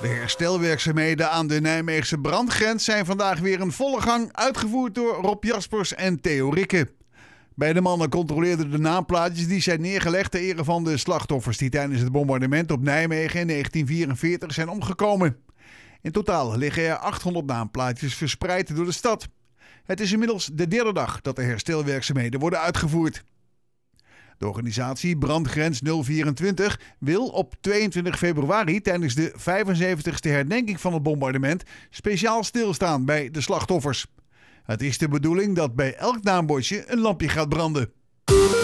De herstelwerkzaamheden aan de Nijmeegse brandgrens zijn vandaag weer in volle gang, uitgevoerd door Rob Jaspers en Theo Rikke. Beide mannen controleerden de naamplaatjes die zijn neergelegd ter ere van de slachtoffers die tijdens het bombardement op Nijmegen in 1944 zijn omgekomen. In totaal liggen er 800 naamplaatjes verspreid door de stad. Het is inmiddels de derde dag dat de herstelwerkzaamheden worden uitgevoerd. De organisatie Brandgrens 024 wil op 22 februari tijdens de 75ste herdenking van het bombardement speciaal stilstaan bij de slachtoffers. Het is de bedoeling dat bij elk naambordje een lampje gaat branden.